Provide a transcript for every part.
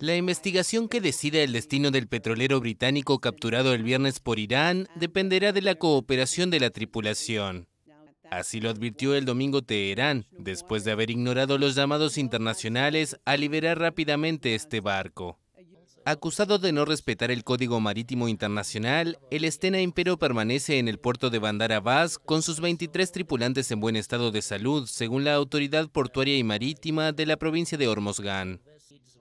La investigación que decida el destino del petrolero británico capturado el viernes por Irán dependerá de la cooperación de la tripulación. Así lo advirtió el domingo Teherán, después de haber ignorado los llamados internacionales a liberar rápidamente este barco. Acusado de no respetar el Código Marítimo Internacional, el Estena Impero permanece en el puerto de Bandar Abbas con sus 23 tripulantes en buen estado de salud, según la Autoridad Portuaria y Marítima de la provincia de Hormozgan.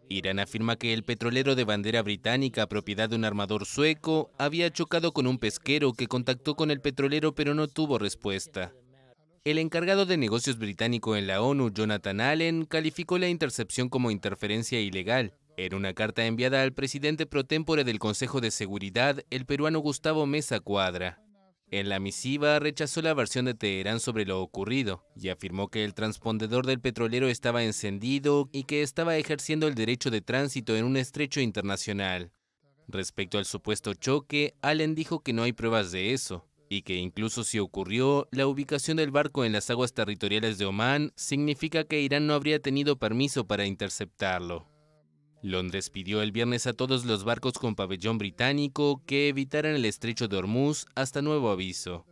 Irán afirma que el petrolero de bandera británica, propiedad de un armador sueco, había chocado con un pesquero que contactó con el petrolero pero no tuvo respuesta. El encargado de negocios británico en la ONU, Jonathan Allen, calificó la intercepción como interferencia ilegal en una carta enviada al presidente protémpore del Consejo de Seguridad, el peruano Gustavo Mesa Cuadra, en la misiva rechazó la versión de Teherán sobre lo ocurrido y afirmó que el transpondedor del petrolero estaba encendido y que estaba ejerciendo el derecho de tránsito en un estrecho internacional. Respecto al supuesto choque, Allen dijo que no hay pruebas de eso, y que incluso si ocurrió, la ubicación del barco en las aguas territoriales de Omán significa que Irán no habría tenido permiso para interceptarlo. Londres pidió el viernes a todos los barcos con pabellón británico que evitaran el estrecho de Hormuz hasta nuevo aviso.